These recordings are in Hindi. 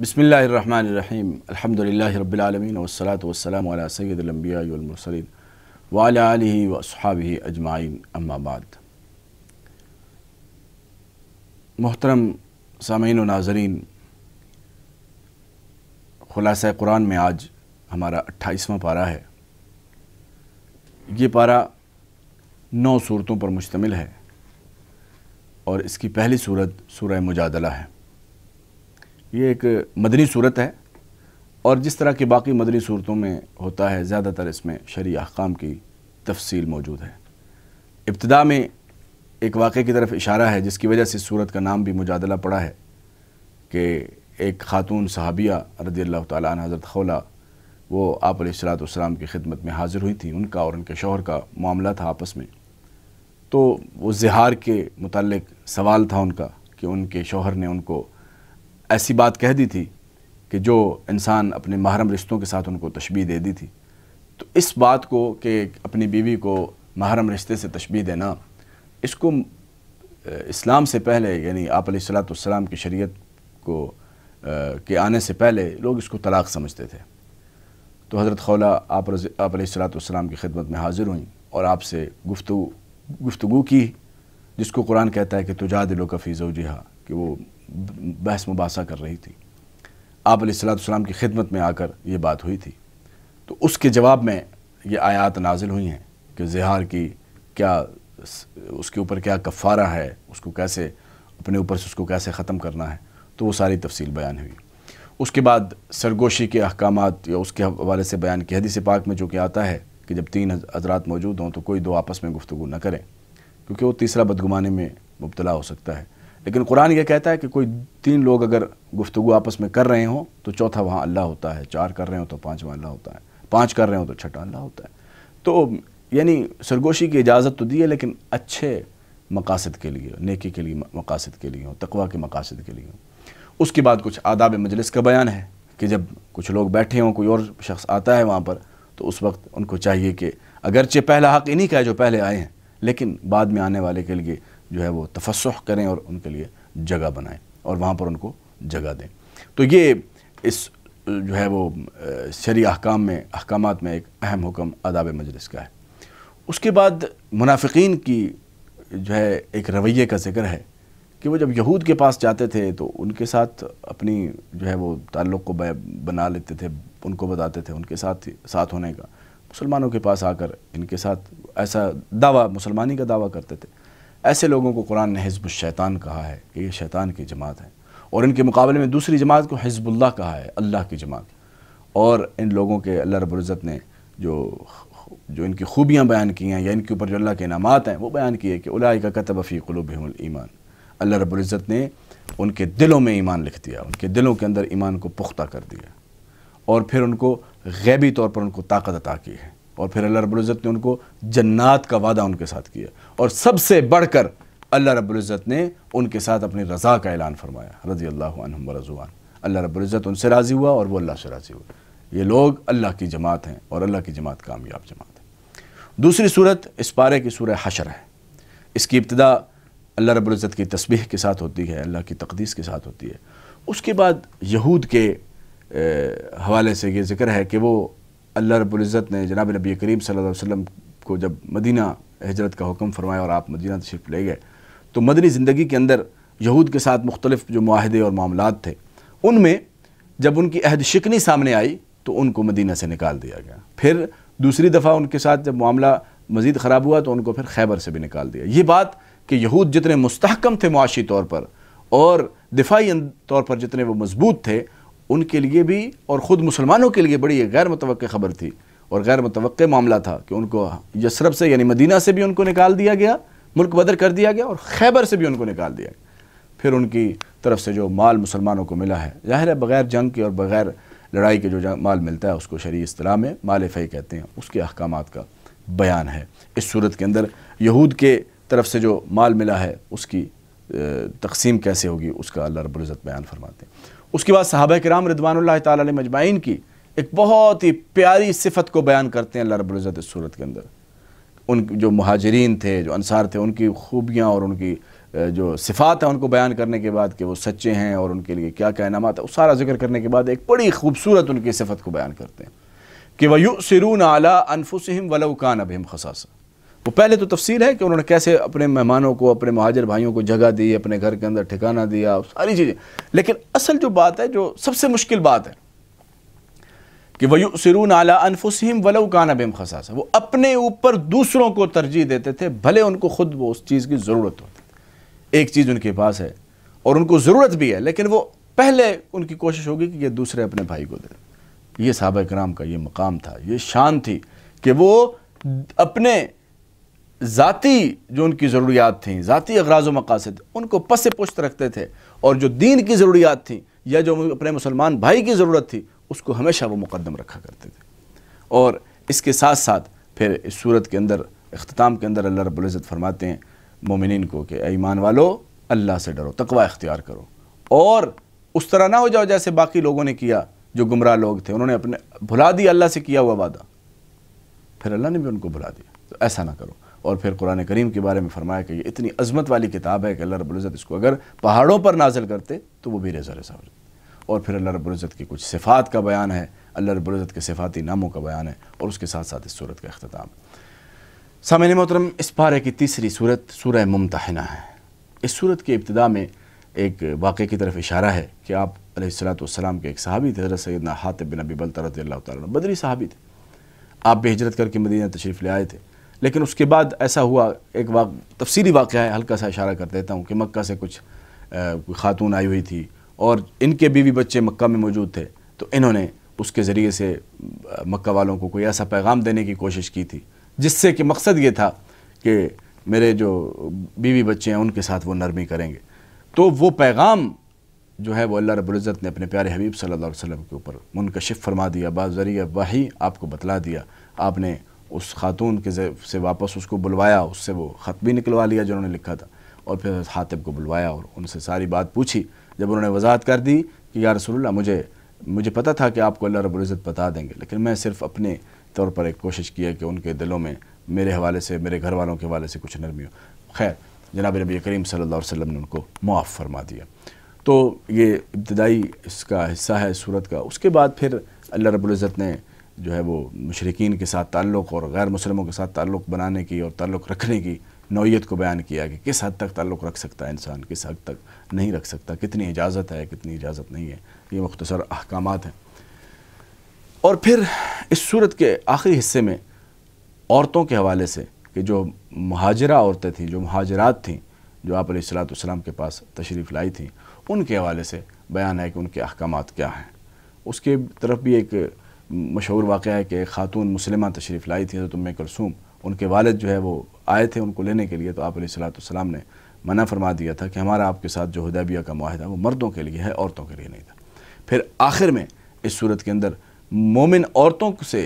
बसमीम अल्हम्दुलिल्लाह रब्बिलआलमीन वस्सलातु वस्सलाम अला सय्यदिलंबिया वल मुरसलीन व अला आलिहि व अजमाइन अम्मा बाद मोहतरम सामीन व नाजरीन खुलासा कुरान में आज हमारा अट्ठाईसवां पारा है ये पारा नौ सूरतों पर मुश्तमिल है और इसकी पहली सूरत सूरह मुजादला है ये एक मदनी सूरत है और जिस तरह की बाकी मदनी सूरतों में होता है ज़्यादातर इसमें शरी अहकाम की तफसील मौजूद है इब्तदा में एक वाक़े की तरफ इशारा है जिसकी वजह से सूरत का नाम भी मुजादला पड़ा है कि एक ख़ातून सहाबिया रदी अल्लाह तजरत खौला वो आप सलाम की खिदमत में हाज़िर हुई थी उनका और उनके शोहर का मामला था आपस में तो वो जहार के मतलब सवाल था उनका कि उनके शोहर ने उनको ऐसी बात कह दी थी कि जो इंसान अपने महरम रिश्तों के साथ उनको तशबी दे दी थी तो इस बात को कि अपनी बीवी को महरम रिश्ते से तशबी देना इसको इस्लाम से पहले यानी आप सलाम की शरीयत को के आने से पहले लोग इसको तलाक समझते थे तो हज़रत खौला आप आप सलाम की खिदमत में हाज़िर हुई और आपसे गुफ्तु गुफ्तु की जिसको कुरान कहता है कि तुजा दिलो कफ़ी जवजिहा कि वो बहस मुबासा कर रही थी आप सलाम की खिदमत में आकर ये बात हुई थी तो उसके जवाब में ये आयात नाजिल हुई हैं कि जहार की क्या उसके ऊपर क्या कफ़ारा है उसको कैसे अपने ऊपर से उसको कैसे ख़त्म करना है तो वो सारी तफसील बयान हुई उसके बाद सरगोशी के अहकाम या उसके हवाले से बयान की हदीसी पाक में जो कि आता है कि जब तीन हजरात मौजूद हों तो कोई दो आपस में गुफ्तु न करें क्योंकि वो तीसरा बदगुमाने में मुबतला हो सकता है लेकिन कुरान ये कहता है कि कोई तीन लोग अगर गुफ्तु आपस में कर रहे हों तो चौथा वहाँ अल्लाह होता है चार कर रहे हो तो पाँचवा अल्लाह होता है पाँच कर रहे हो तो छठा अल्लाह होता है तो यानी सरगोशी की इजाज़त तो दी है लेकिन अच्छे मकासद के लिए नेकी के लिए मकासद के लिए हो तकवा के मकासद के लिए हों उसके बाद कुछ आदाब मजलिस का बयान है कि जब कुछ लोग बैठे हों कोई और शख्स आता है वहाँ पर तो उस वक्त उनको चाहिए कि अगरचे पहला हक़ इन्हीं का है जो पहले आए हैं लेकिन बाद में आने वाले के लिए जो है वो तफसह करें और उनके लिए जगह बनाएं और वहाँ पर उनको जगह दें तो ये इस जो है वो शरी अहकाम में अहकाम में एक अहम हुक्म अदाब मजलिस का है उसके बाद मुनाफिकीन की जो है एक रवैये का जिक्र है कि वो जब यहूद के पास जाते थे तो उनके साथ अपनी जो है वो ताल्लुक़ को बना लेते थे उनको बताते थे उनके साथ साथ होने का मुसलमानों के पास आकर इनके साथ ऐसा दावा मुसलमानी का दावा करते थे ऐसे लोगों को कुरान ने हिज़बुल शैतान कहा है कि ये शैतान की जमात है और इनके मुकाबले में दूसरी जमात को हिजबुल्लाह कहा है अल्लाह की जमात और इन लोगों के अल्लाह रबुल्ज़त ने जो जो इनकी खूबियाँ बयान की हैं या इनके ऊपर जो अल्लाह के इनाम हैं वो बयान किए कि उलाई का कतब फ़ी ईमान अल्लाह रबुल्ज़त ने उनके दिलों में ईमान लिख दिया उनके दिलों के अंदर ईमान को पुख्ता कर दिया और फिर उनको गैबी तौर पर उनको ताकत अता की है और फिर अल्लाह रबुल्ज़त ने उनको जन्नात का वादा उनके साथ किया और सबसे बढ़कर अल्लाह रबुल्ज़त ने उनके साथ अपनी रज़ा का ऐलान फरमाया रजी अल्लाह रजुआन अल्लाह रबुल्ज़त उनसे राज़ी हुआ और वो अल्लाह से राज़ी हुआ ये लोग अल्लाह की जमात हैं और अल्लाह की जमात कामयाब जमात है दूसरी सूरत इस पारे की सूर हशर है इसकी इब्तदा अल्लाह रब्ज़त की तस्बीह के साथ होती है अल्लाह की तकदीस के साथ होती है उसके बाद यहूद के हवाले से ये जिक्र है कि वो अल्लाह रबुल्ज़त ने जनाब नबी करीम सल्लल्लाहु अलैहि वसल्लम को जब मदीना हजरत का हुक्म फरमाया और आप मदीना तशरीफ़ ले गए तो मदनी ज़िंदगी के अंदर यहूद के साथ मुख्तलिफ जो माहदे और मामला थे उनमें जब उनकी अहद शिकनी सामने आई तो उनको मदीना से निकाल दिया गया फिर दूसरी दफ़ा उनके साथ जब मामला मज़ीद ख़राब हुआ तो उनको फिर खैबर से भी निकाल दिया ये बात कि यहूद जितने मुस्तकम थे मुआशी तौर पर और दिफाई तौर पर जितने वो मजबूत थे उनके लिए भी और ख़ुद मुसलमानों के लिए बड़ी गैर मुतव ख़बर थी और गैर मुतव मामला था कि उनको यसरब से यानी मदीना से भी उनको निकाल दिया गया मुल्क बदर कर दिया गया और खैबर से भी उनको निकाल दिया गया फिर उनकी तरफ से जो माल मुसलमानों को मिला है ज़ाहिर है बग़ैर जंग के और बग़ैर लड़ाई के जो माल मिलता है उसको शरी असलाह में माल फ़े कहते हैं उसके अहकाम का बयान है इस सूरत के अंदर यहूद के तरफ से जो माल मिला है उसकी तकसीम कैसे होगी उसका अल्लाह रबुल्ज़त बयान फरमाते हैं उसके बाद साहब कराम रिदवान तजमाइन की एक बहुत ही प्यारी सिफत को बयान करते हैं अल्लाह रबुल्ज़त इस सूरत के अंदर उन जो महाजरीन थे जो अनसार थे उनकी खूबियाँ और उनकी जो सिफात है उनको बयान करने के बाद कि वो सच्चे हैं और उनके लिए क्या क्या इनामत है सारा जिक्र करने के बाद एक बड़ी खूबसूरत उनकी सिफत को बयान करते हैं कि वयु सरून आला अनफुसम वलौकान अबिम खसासा वो पहले तो तफसील है कि उन्होंने कैसे अपने मेहमानों को अपने महाजर भाइयों को जगह दी अपने घर के अंदर ठिकाना दिया सारी चीज़ें लेकिन असल जो बात है जो सबसे मुश्किल बात है कि वही सिरून आला अनफुसम वलो काना बेम खसास वो अपने ऊपर दूसरों को तरजीह देते थे भले उनको ख़ुद वो उस चीज़ की ज़रूरत होती थी एक चीज़ उनके पास है और उनको ज़रूरत भी है लेकिन वो पहले उनकी कोशिश होगी कि ये दूसरे अपने भाई को दे ये साहब कराम का ये मकाम था ये शान थी कि वो अपने ज़ाती जो उनकी ज़रूरियात थी ज़ाती अगराज व मकासद उनको पस पुश्त रखते थे और जो दीन की ज़रूरियात थी या जो अपने मुसलमान भाई की ज़रूरत थी उसको हमेशा वो मुकदम रखा करते थे और इसके साथ साथ फिर इस सूरत के अंदर अख्ताम के अंदर अल्लाह रबुल्जत फरमाते हैं मोमिन को कि ईमान वालो अल्लाह से डरो तकवा इख्तियार करो और उस तरह ना हो जाओ जैसे बाकी लोगों ने किया जो गुमराह लोग थे उन्होंने अपने भुला दिया अल्लाह से किया हुआ वादा फिर अल्लाह ने भी उनको भुला दिया तो ऐसा ना करो और फिर कुरान करीम के बारे में फरमाया कि ये इतनी अजमत वाली किताब है कि अल्लाह रब्ज़त इसको अगर पहाड़ों पर नाजिल करते तो वो भी रजा रेजा हो जाती और फिर अल्लाह रब्ज़त की कुछ सिफ़ात का बयान है अल्लाह रब्ज़त के सिफ़ाती नामों का बयान है और उसके साथ साथ इस सूरत का अख्ताम सामिन मोहतरम इस पारे की तीसरी सूरत सूरह मुमतहना है इस सूरत के इब्तदा में एक वाक़े की तरफ इशारा है कि आप सलाम के एक सहाबी थे हजरत सैदना हातिब बिन अबी बलता रजी अल्लाह बदरी सहाबी थे आप भी हजरत करके मदीना तशरीफ़ ले आए थे लेकिन उसके बाद ऐसा हुआ एक वाक तफसीली वाक़ है हल्का सा इशारा कर देता हूँ कि मक्का से कुछ खातून आई हुई थी और इनके बीवी बच्चे मक्का में मौजूद थे तो इन्होंने उसके ज़रिए से मक्का वालों को कोई ऐसा पैगाम देने की कोशिश की थी जिससे कि मकसद ये था कि मेरे जो बीवी बच्चे हैं उनके साथ वो नरमी करेंगे तो वो पैगाम जो है वो अल्लाह रबुल्ज़त ने अपने प्यारे हबीब सल्लल्लाहु अलैहि वसल्लम के ऊपर मुनकशिफ़ फरमा दिया बाज़रिया वही आपको बतला दिया आपने उस खातून के से वापस उसको बुलवाया उससे वो ख़त भी निकलवा लिया जिन्होंने लिखा था और फिर हातिब को बुलवाया और उनसे सारी बात पूछी जब उन्होंने वजाहत कर दी कि यार रसोल्ला मुझे मुझे पता था कि आपको अल्लाह रबुल्ज़त बता देंगे लेकिन मैं सिर्फ अपने तौर पर एक कोशिश की है कि उनके दिलों में मेरे हवाले से मेरे घर वालों के हवाले से कुछ नरमी हो खैर जनाब नबी करीम सल्ला वसम ने उनको मुआफ़ फरमा दिया तो ये इब्तदाई इसका हिस्सा है सूरत का उसके बाद फिर अल्लाह रबुल्ज़त ने जो है वो मशरकिन के साथ ताल्लुक़ और गैर मुसलमों के साथ ताल्लुक़ बनाने की और ताल्लुक़ रखने की नौीयत को बयान किया कि किस हद तक ताल्लुक़ रख सकता है इंसान किस हद तक नहीं रख सकता कितनी इजाज़त है कितनी इजाज़त नहीं है ये मख्तसर अहकाम हैं और फिर इस सूरत के आखिरी हिस्से में औरतों के हवाले से कि जो महाजरा औरतें थीं जो महाजरात थीं जो आप सलाम के पास तशरीफ़ लाई थी उनके हवाले से बयान है कि उनके अहकाम क्या हैं उसके तरफ भी एक मशहूर वाक़ है कि खातून मुसलमा तशरीफ़ लाई थी हज़रत उम करसूम उनके वालद जो है वो आए थे उनको लेने के लिए तो आप सलाम ने मना फरमा दिया था कि हमारा आपके साथ जो हदैबिया का माहिदा वो मर्दों के लिए है औरतों के लिए नहीं था फिर आखिर में इस सूरत के अंदर मोमिन औरतों से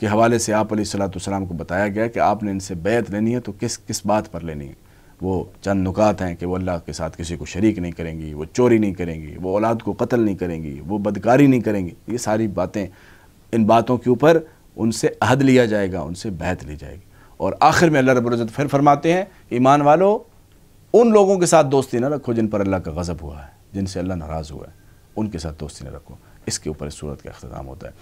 के हवाले से आप सलाम को बताया गया कि आपने इनसे बैत लेनी है तो किस किस बात पर लेनी है वो चंद नुकात हैं कि वो अल्लाह के साथ किसी को शरीक नहीं करेंगी वो चोरी नहीं करेंगी वो औलाद को कत्ल नहीं करेंगी वो बदकारी नहीं करेंगी ये सारी बातें इन बातों के ऊपर उनसे अहद लिया जाएगा उनसे बहत ली जाएगी और आखिर में अल्लाह रब्ज़त फिर फरमाते हैं ईमान वालों उन लोगों के साथ दोस्ती न रखो जिन पर अल्लाह का गज़ब हुआ है जिनसे अल्लाह नाराज़ हुआ है उनके साथ दोस्ती न रखो इसके ऊपर इस सूरत का अख्ताम होता है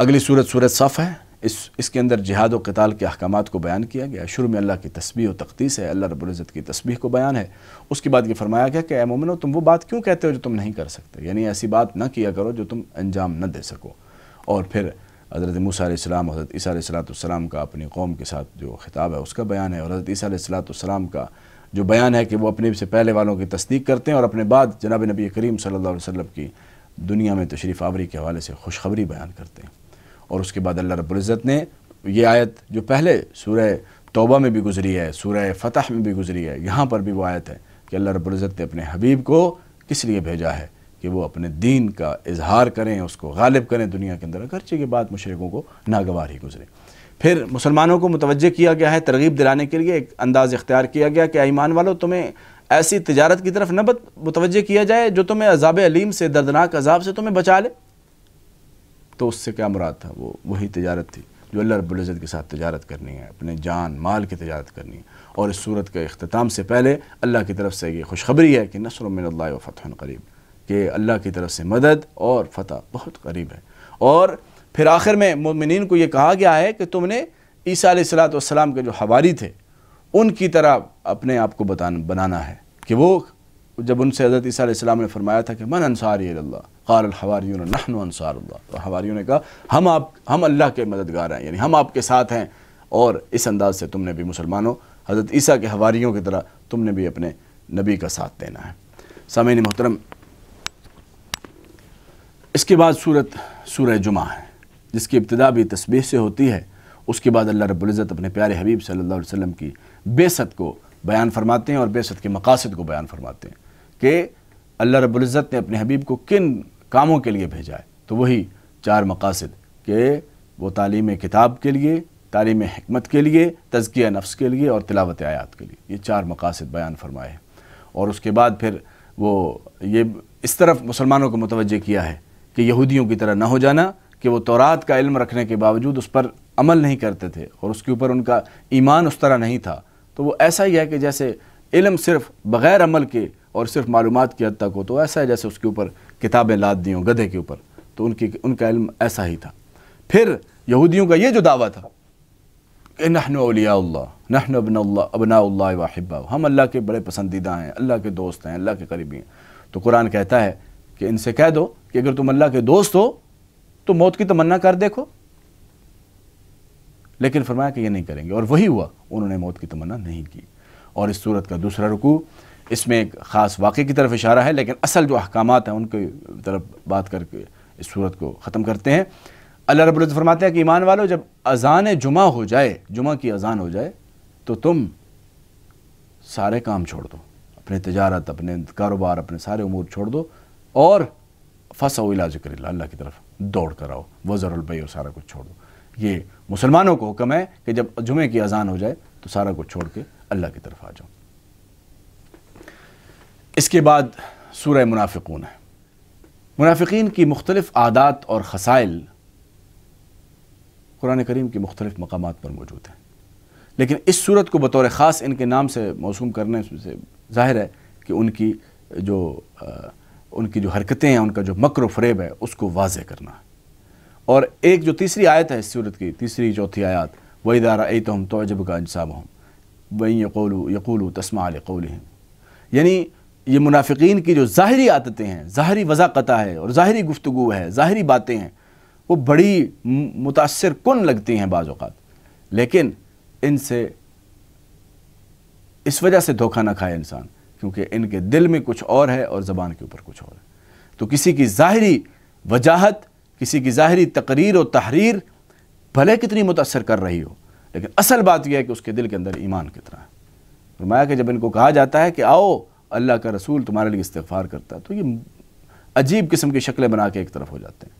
अगली सूरत सूरत सफ़ है इस इसके अंदर जिहाद व कताल के अहकाम को बयान किया गया शुरू में अल्लाह की तस्बी व तख्तीस है अल्लाह रबुल्ज़त की तस्बी को बयान है उसके बाद ये फरमाया गया कि मोमिनो तुम वो बात क्यों कहते हो जो तुम नहीं कर सकते यानी ऐसी बात ना किया करो जो तुम अंजाम न दे सको और फिर हज़रत मूसम हज़रत ईसीसलाम का अपनी कौम के साथ जो खिताब है उसका बयान है और हज़रत ईसीसलाम का जो बयान है कि वो अपने से पहले वालों की तस्दीक करते हैं और अपने बाद जनाब नबी करीम सल्ला वसलम की दुनिया में तशरीफ़ आवरी के हवाले से खुशखबरी बयान करते हैं और उसके बाद अल्लाह रबुल्ज़त ने यह आयत जो पहले सूर्य तोबा में भी गुजरी है सूर्य फ़तह में भी गुजरी है यहाँ पर भी वो आयत है कि अल्लाह रबुल्ज़त ने अपने हबीब को किस लिए भेजा है कि वो अपने दीन का इजहार करें उसको गालिब करें दुनिया के अंदर खर्चे के बाद मुशरकों को नागवार ही गुजरे फिर मुसलमानों को मुतवजह किया गया है तरगीब दिलाने के लिए एक अंदाज़ इख्तियार किया गया कि ईमान वालों तुम्हें ऐसी तजारत की तरफ न मुतवजह किया जाए जो तुम्हें अजाब अलीम से दर्दनाक अजाब से तुम्हें बचा ले तो उससे क्या मुराद था वो वही तजारत थी जो अल्लाह रब्ज़त के साथ तजारत करनी है अपने जान माल की तजारत करनी है और इस सूरत के अख्ताम से पहले अल्लाह की तरफ से ये खुशखबरी है कि नसर मिनल्ला व फ़तः करीब कि अल्लाह की तरफ से मदद और फ़तह बहुत करीब है और फिर आखिर में ममिन को ये कहा गया है कि तुमने ईसा सलाम के जो हवारी थे उनकी तरह अपने आप को बतान बनाना है कि वो जब उनसे हज़रत ईसा ने फरमाया था कि मन अंसारी अल्लाह क़ाल हवारीन नहन अनसारल्ला तो हवारीयों ने कहा हम आप हम अल्लाह के मददगार हैं यानी हम आपके साथ हैं और इस अंदाज से तुमने भी मुसलमानों हज़रत ईसा के हवारीयों की तरह तुमने भी अपने नबी का साथ देना है सामिन मोहतरम इसके बाद सूरत सूरह जुमा है जिसकी इब्तदा भी तस्बीह से होती है उसके बाद अल्लाह रब्ज़त अपने प्यारे हबीब सल्लल्लाहु अलैहि वसल्लम की बेसत को बयान फरमाते हैं और बेसत के मकासद को बयान फरमाते हैं कि अल्लाह रब्ज़त ने अपने हबीब को किन कामों के लिए भेजा है तो वही चार मकासद के वो तालीम किताब के लिए तालीम हमत के लिए तजकिया नफ्स के लिए और तिलावत आयात के लिए ये चार मकासद बयान फरमाए हैं और उसके बाद फिर वो ये इस तरफ मुसलमानों को मुतवजह किया है कि यहूदियों की तरह ना हो जाना कि वो तौरात का इल्म रखने के बावजूद उस पर अमल नहीं करते थे और उसके ऊपर उनका ईमान उस तरह नहीं था तो वो ऐसा ही है कि जैसे इल्म सिर्फ बग़ैर अमल के और सिर्फ मालूम की हद तक हो तो ऐसा है जैसे उसके ऊपर किताबें लाद दी हों गधे के ऊपर तो उनकी उनका इल्म ऐसा ही था फिर यहूदियों का ये जो दावा था कि नहन उलिया नहन अबना अबना वाहिबा हम अल्लाह के बड़े पसंदीदा हैं अल्लाह के दोस्त हैं अल्लाह के करीबी हैं तो कुरान कहता है कि इनसे कह दो कि अगर तुम अल्लाह के दोस्त हो तो मौत की तमन्ना कर देखो लेकिन फरमाया कि ये नहीं करेंगे और वही हुआ उन्होंने मौत की तमन्ना नहीं की और इस सूरत का दूसरा रुकू इसमें एक ख़ास वाक़े की तरफ इशारा है लेकिन असल जो अहकाम हैं उनकी तरफ बात करके इस सूरत को ख़त्म करते हैं अल्लाह रब्ल फरमाते हैं कि ईमान वालों जब अजान जुमा हो जाए जुमा की अजान हो जाए तो तुम सारे काम छोड़ दो अपने तजारत अपने कारोबार अपने सारे अमूर छोड़ दो और फंसाओ इलाज जिक्र अल्लाह की तरफ दौड़ कर आओ वज़रबई और सारा कुछ छोड़ दो ये मुसलमानों को हुक्म है कि जब जुमे की अजान हो जाए तो सारा कुछ छोड़ के अल्लाह की तरफ आ जाओ इसके बाद सूर्य मुनाफिकून है मुनाफिकीन की मुख्तलिफ आदात और खसाइल कुरान करीम के मुख्तलिफ मकाम पर मौजूद हैं लेकिन इस सूरत को बतौर ख़ास इनके नाम से मौसू करने से ज़ाहिर है कि उनकी जो आ, उनकी जो हरकतें हैं उनका जो मकर फरेब है उसको वाज करना है और एक जो तीसरी आयत है इस सूरत की तीसरी चौथी आयत वही दारा ए तो हम तोजब का इंसाब हम वही यकोलू यकोलू तस्मा कौल यानी ये मुनाफिकीन की जो ज़ाहरी आदतें हैं ज़ाहरी वज़ाक़ता है और ज़ाहरी गुफ्तु है ज़ाहरी बातें हैं वो बड़ी मुतासर कन लगती हैं बाज़ात लेकिन इनसे इस वजह से धोखा ना खाए इंसान क्योंकि इनके दिल में कुछ और है और ज़बान के ऊपर कुछ और है तो किसी की ज़ाहरी वजाहत किसी की ज़ाहरी तकरीर और तहरीर भले कितनी मुतासर कर रही हो लेकिन असल बात यह है कि उसके दिल के अंदर ईमान कितना है फरमाया कि जब इनको कहा जाता है कि आओ अल्लाह का रसूल तुम्हारे लिए इस्तफ़ार करता तो ये अजीब किस्म की शक्लें बना के एक तरफ हो जाते हैं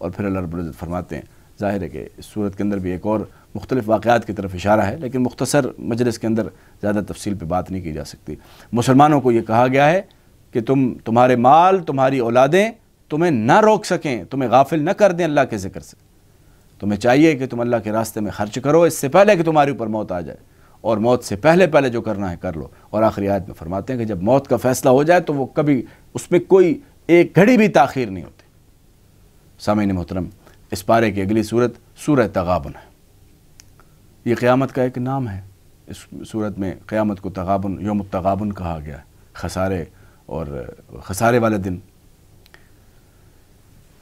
और फिर अल्लाह रबुल्ज़त फरमाते हैं ज़ाहिर है कि इस सूरत के अंदर भी एक और मुख्तलिफ़ वाक़ात की तरफ इशारा है लेकिन मुख्तसर मजलिस के अंदर ज़्यादा तफसील पर बात नहीं की जा सकती मुसलमानों को ये कहा गया है कि तुम तुम्हारे माल तुम्हारी औलादें तुम्हें ना रोक सकें तुम्हें गाफिल ना कर दें अल्लाह के ज़िक्र से तुम्हें चाहिए कि तुम अल्लाह के रास्ते में खर्च करो इससे पहले कि तुम्हारे ऊपर मौत आ जाए और मौत से पहले पहले जो करना है कर लो और आखिरी आयत में फरमाते हैं कि जब मौत का फैसला हो जाए तो वो कभी उसमें कोई एक घड़ी भी ताखिर नहीं होती सामिन मोहतरम इस पारे की अगली सूरत सूर तगाबन है ये क़्यामत का एक नाम है इस सूरत में क़्यामत को तगाबन योम तगाबन कहा गया है खसारे और खसारे वाले दिन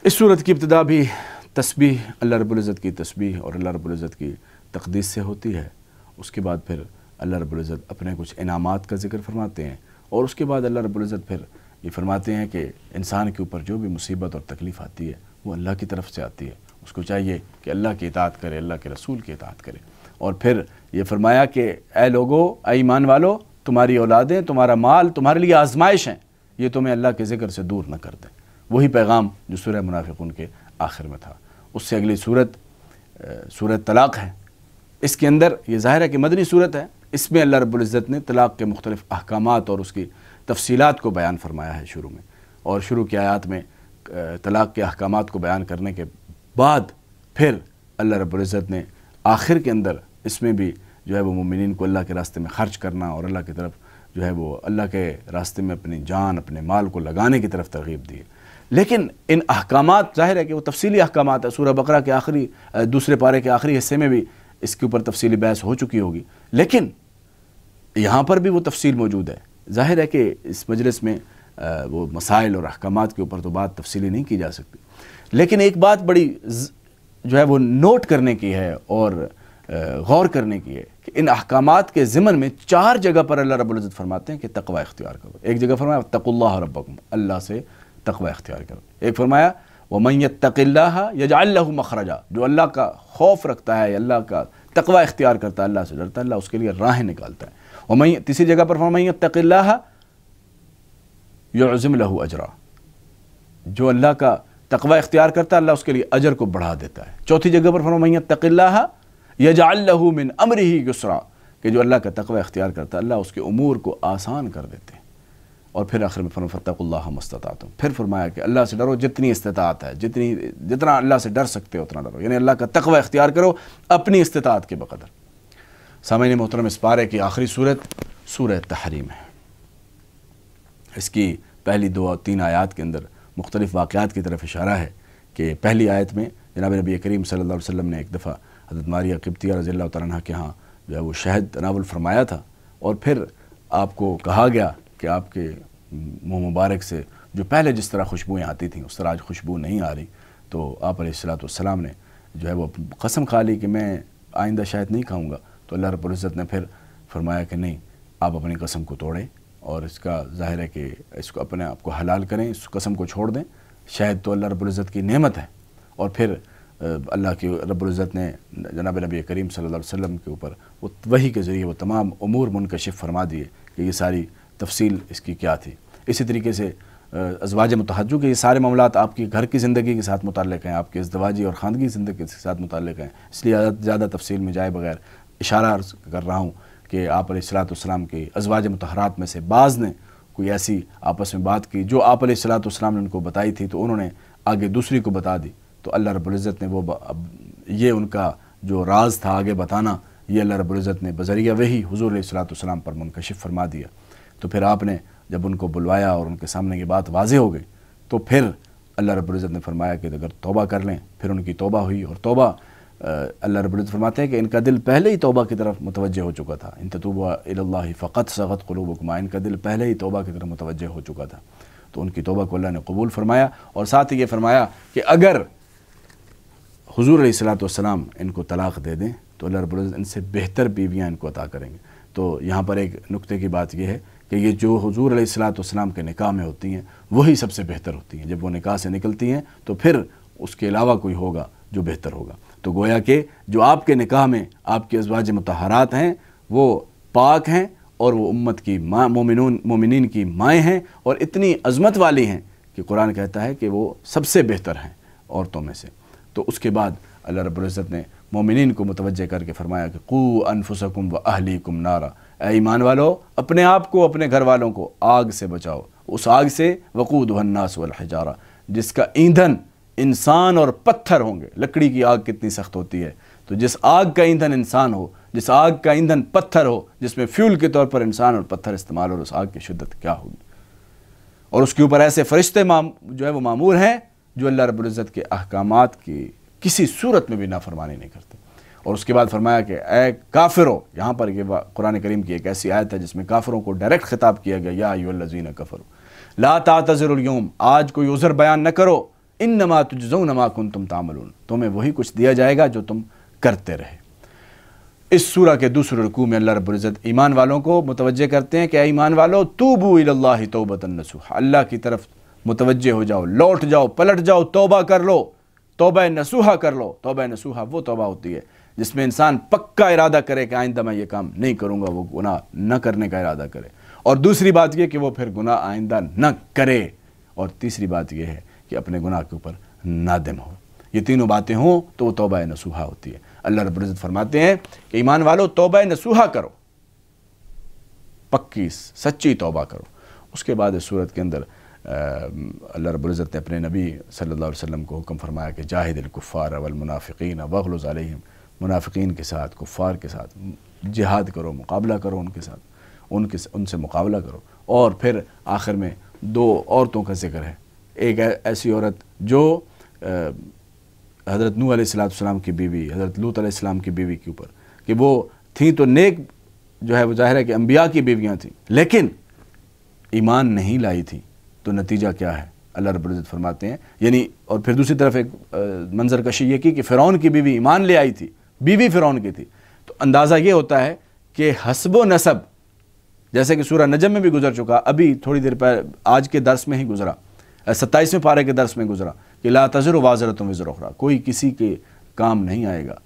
इस सूरत की इब्तदा भी तस्बी अल्लाह रब्ज़त की तस्बी और अल्लाह रब्ज़त की तकदीस से होती है उसके बाद फिर अल्लाह रब्ज़त अपने कुछ इनाम का जिक्र फरमाते हैं और उसके बाद अल्लाह रब्ज़त फिर ये फरमाते हैं कि इंसान के ऊपर जो भी मुसीबत और तकलीफ़ आती है वो अल्लाह की तरफ से आती है उसको चाहिए कि अल्लाह की इतात करे अल्लाह के रसूल की इतात करे और फिर ये फरमाया कि अ लोगो ए ईमान वालो तुम्हारी औलादें तुम्हारा माल तुम्हारे लिए आजमाइश हैं ये तुम्हें अल्लाह के ज़िक्र से दूर न कर दें वही पैगाम जो सूर्य मुनाफिक के आखिर में था उससे अगली सूरत सूरत तलाक़ है इसके अंदर ये ज़ाहिर है कि मदनी सूरत है इसमें अल्लाह रब्ज़त ने तलाक़ के मुख्तलिफ अहकाम और उसकी तफसीत को बयान फरमाया है शुरू में और शुरू की आयात में तलाक़ के अहकाम को बयान करने के बाद फिर अल्लाह रब्ज़त ने आखिर के अंदर इसमें भी जो है वो मुमिन को अल्लाह के रास्ते में ख़र्च करना और अल्लाह की तरफ जो है वो अल्लाह के रास्ते में अपनी जान अपने माल को लगाने की तरफ तरगीब दी लेकिन इन अहकाम ज़ाहिर है कि वो तफसीली अहकाम है सूर्य बकरा के आखिरी दूसरे पारे के आखिरी हिस्से में भी इसके ऊपर तफसीली बहस हो चुकी होगी लेकिन यहाँ पर भी वो तफसील मौजूद है जाहिर है कि इस मजलिस में वो मसाइल और अहकाम के ऊपर तो बात तफसीली नहीं की जा सकती लेकिन एक बात बड़ी जो है वो नोट करने की है और गौर करने की है कि इन अहकाम के ज़िमन में चार जगह पर अल्लाह रब्ल फरमाते हैं कि तकवा इख्तियार करो एक जगह फरमाया तकुल्ला रबकुम अल्लाह से तकवा इख्तियार करो एक फरमाया वमैत तकिल्ला यजाल्ला मखरजा जो अल्लाह का खौफ रखता है अल्लाह का तकवा इख्तियार करता है अल्लाह से डरता है अल्लाह उसके लिए राहें निकालता है मैं तीसरी जगह पर मैं तकिल्ला यज़म लहू अजरा जो अल्लाह का तकवा इख्तियार करता है अल्लाह उसके लिए अजर को बढ़ा देता है चौथी जगह पर मैं तकिल्ला यजाल्ला मिन अमर ही गुसरा कि जो अल्लाह का तकवा इख्तियार करता है अल्लाह उसके अमूर को आसान कर देते हैं और फिर आखिर में फरम फिर फरमाया कि अल्लाह से डरो जितनी इस्तात है जितनी जितना अल्लाह से डर सकते हो उतना डरो यानी अल्लाह का तकवा इख्तियार करो अपनी इस्तात के बकदर सामने मोहतरम इस पारे की आखिरी सूरत सूरत तहरीम है इसकी पहली दो और तीन आयात के अंदर मुख्तलिफ वाक़ात की तरफ इशारा है कि पहली आयत में जनाब नबी करीम सल्लल्लाहु अलैहि वसल्लम ने एक दफ़ा हजरत मारिया किब्तिया रज़ी अल्लाह तह के यहाँ जो है वो शहद तनावल फरमाया था और फिर आपको कहा गया कि आपके मुँह मुबारक से जो पहले जिस तरह खुशबुएँ आती थी उस तरह आज खुशबू नहीं आ रही तो आप सलाम ने जो है वो कसम खा ली कि मैं आइंदा शायद नहीं खाऊँगा तो अल्लाह रबुल्ज़त ने फिर फरमाया कि नहीं आप अपनी कसम को तोड़ें और इसका ज़ाहिर है कि इसको अपने आप को हलाल करें इस कसम को छोड़ दें शायद तो अल्लाह रबुल्ज़त की नेमत है और फिर अल्लाह की रबुल्ज़त ने जनाब नबी करीम सल वसम के ऊपर वो वही के ज़रिए वो तमाम अमूर मुनकशिफ़ फरमा दिए कि ये सारी तफसील इसकी क्या थी इसी तरीके से अजवाज मतहज के ये सारे मामला आपकी घर की ज़िंदगी के साथ मुतल हैं आपके अजवाजी और ख़ानगी ज़िंदगी के साथ मुतल हैं इसलिए ज़्यादा तफसील में जाए बगैर इशारा कर रहा हूँ कि आप सलाम के अजवाज मतहरात में से बाज़ ने कोई ऐसी आपस में बात की जो आप सलाम ने उनको बताई थी तो उन्होंने आगे दूसरी को बता दी तो अल्लाह रबुल्ज़त ने वो ये उनका जो राज था आगे बताना ये अल्लाह रबुल्ज़त ने बजरिया वही हजूर सलाम पर मुनकशिफ फरमा दिया तो फिर आपने जब उनको बुलवाया और उनके सामने ये बात वाज हो गई तो फिर अल्लाह रब्ज़त ने फरमाया कि अगर तोबा कर लें फिर उनकी तोबा हुई और तोबा अल्लाह रब्ज़त फरमाते हैं कि इनका दिल पहले ही तोबा की तरफ मुतवजह हो चुका था इन ततूबा फ़क़त सगत कलूबुकमा हाँ, इनका दिल पहले ही तोबा की तरफ मुतवजह हो चुका था तो उनकी तोबा को अल्लाह ने कबूल फरमाया और साथ ही ये फरमाया कि अगर हजूर सलाम इनको तलाक़ दे दें तो अल्लाह रब्ज़त इनसे बेहतर बीवियाँ इनको अता करेंगे तो यहाँ पर एक नुक्ते की बात यह है कि ये जो हजूर सलाम के निकाह में होती हैं वही सबसे बेहतर होती हैं जब वो निकाह से निकलती हैं तो फिर उसके अलावा कोई होगा जो बेहतर होगा तो गोया के जो आपके निकाह में आपके अजवाज मतहरात हैं वो पाक हैं और वो उम्मत की माँ मोमिन मोमिन की माएँ हैं और इतनी अजमत वाली हैं कि कुरान कहता है कि वो सबसे बेहतर हैं औरतों में से तो उसके बाद अल्लाह रब्ज़त ने मोमिन को मुतवजह करके फरमाया कि कू अनफुसकुम व अहली कुम नारा ईमान वालों अपने आप को अपने घर वालों को आग से बचाओ उस आग से वक़ूद वन्नास वलहजारा जिसका ईंधन इंसान और पत्थर होंगे लकड़ी की आग कितनी सख्त होती है तो जिस आग का ईंधन इंसान हो जिस आग का ईंधन पत्थर हो जिसमें फ्यूल के तौर पर इंसान और पत्थर इस्तेमाल और उस आग की शिद्दत क्या होगी और उसके ऊपर ऐसे फरिश्ते जो है वो मामूर हैं जो अल्लाह रब्ज़त के अहकाम की किसी सूरत में भी नाफरमानी नहीं करते और उसके बाद फरमाया कि ए काफिरो यहाँ पर ये कुरान करीम की एक ऐसी आयत है जिसमें काफिरों को डायरेक्ट खिताब किया गया या यू लजीन कफर ला तातज़रयूम आज कोई उज़र बयान न करो इन नमा तुझो नमा कुन तुम तामलून तुम्हें वही कुछ दिया जाएगा जो तुम करते रहे इस सूर के दूसरे रकू में अल्लाह रबुज़त ईमान वालों को मुतवजह करते हैं कि ईमान वालों तूबू इल्ला तोबतन नसूह अल्लाह की तरफ मुतवज हो जाओ लौट जाओ पलट जाओ तोबा कर लो तोबा नसूहा कर लो तोबा नसूहा वो तोबा होती है जिसमें इंसान पक्का इरादा करे कि आइंदा मैं ये काम नहीं करूँगा वो गुनाह न करने का इरादा करे और दूसरी बात यह कि वो फिर गुनाह आइंदा न करे और तीसरी बात यह है कि अपने गुनाह के ऊपर नादम हो ये तीनों बातें हों तो वो तोबा नसूहा होती है अल्लाह रब्ज़त फरमाते हैं कि ईमान वालो तोबा नसूहा करो पक्की सच्ची तोबा करो उसके बाद इस सूरत के अंदर अल्लाह रब्ज़त ने अपने नबी सल्लल्लाहु अलैहि वसल्लम को हुक्म फरमाया कि जाहिद अलकुफ़ार अवलमनाफ़िकीन वगलज़म मुनाफिकीन के साथ कुफ़ार के साथ जिहाद करो मुकाबला करो उनके साथ उनके उनसे मुकाबला करो और फिर आखिर में दो औरतों का जिक्र है एक ऐसी औरत जो हज़रत नू सलाम की बीवी हज़रत लूत सलाम की बीवी के ऊपर कि वो थी तो नेक जो है वो जाहिर है कि अम्बिया की बीवियाँ थीं लेकिन ईमान नहीं लाई थी तो नतीजा क्या है अल्लाह रबुल्ज़त फरमाते हैं यानी और फिर दूसरी तरफ एक मंजर कशी ये की कि फ़िरौन की बीवी ईमान ले आई थी बीवी फ़िरौन की थी तो अंदाज़ा ये होता है कि हसब नसब जैसे कि सूर्य नजम में भी गुजर चुका अभी थोड़ी देर पर आज के दर्स में ही गुजरा सत्ताईसवें पारे के दर्स में गुजरा कि ला तजर वाजर तुम वज़रा कोई किसी के काम नहीं आएगा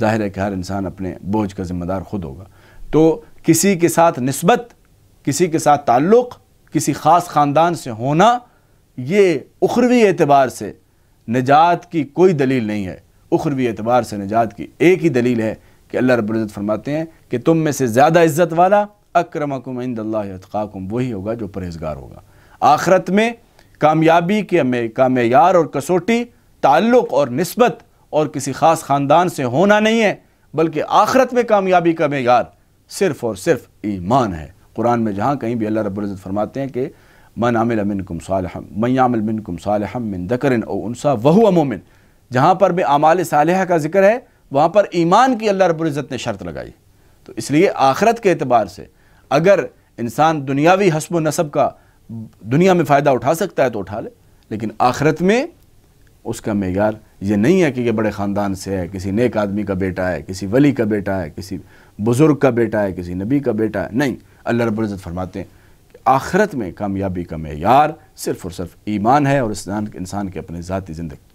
जाहिर है कि हर इंसान अपने बोझ का ज़िम्मेदार ख़ुद होगा तो किसी के साथ नस्बत किसी के साथ ताल्लुक़ किसी ख़ास ख़ानदान से होना ये उखरवी एतबार से निजात की कोई दलील नहीं है उखरवी एतबार से निजात की एक ही दलील है कि अल्लाह रब्ज़त फरमाते हैं कि तुम में से ज़्यादा इज़्ज़त वाला अक्रमकुम इंदल्लाकाकुम वही होगा जो परहेजगार होगा आखरत में कामयाबी के में कामयार और कसोटी ताल्लुक़ और नस्बत और किसी ख़ास ख़ानदान से होना नहीं है बल्कि आखरत में कामयाबी का मैार सिर्फ़ और सिर्फ ईमान है कुरान में जहाँ कहीं भी अल्लाह रब्ज़त फरमाते हैं कि मन आमिल मिनकुम सालहम मैयामिल मिनकुम सालहम मिन दकरन ओ उनसा वहु अमोमिन जहाँ पर भी आमाल सालह का जिक्र है वहाँ पर ईमान की अल्लाह रबुज़त ने शर्त लगाई तो इसलिए आखरत के अतबार से अगर इंसान दुनियावी हसब नसब का दुनिया में फ़ायदा उठा सकता है तो उठा ले लेकिन आखरत में उसका मैार ये नहीं है कि ये बड़े ख़ानदान से है किसी नेक आदमी का बेटा है किसी वली का बेटा है किसी बुज़ुर्ग का बेटा है किसी नबी का बेटा है नहीं अल्लाह रबुज़त फरमाते हैं आखरत में कामयाबी का मैार सिर्फ़ और सिर्फ ईमान है और इस इंसान के अपने ज़ाती ज़िंदगी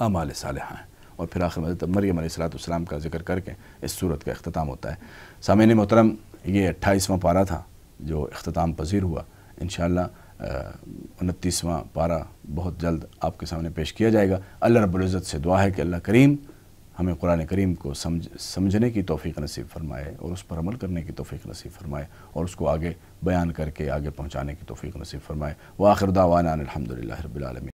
अमाल साल हैं और फिर आखिर में तब मरियम सलाम का जिक्र करके इस सूरत का अख्ताम होता है सामिन मोहतरम ये अट्ठाईसवां पारा था जो अख्ताम पजीर हुआ इन उनतीसवां पारा बहुत जल्द आपके सामने पेश किया जाएगा अल्लाह रबुल्ज़त से दुआ है कि अल्लाह करीम हमें कुरान करीम को समझ समझने की तोफ़ी नसीब फ़रमाए और उस पर अमल करने की तोफ़ी नसीब फ़रमाए और उसको आगे बयान करके आगे पहुँचाने की तोफ़ी नसीब फ़रमाए व आखिरदावाना अलहमदिल्लाबीआलमी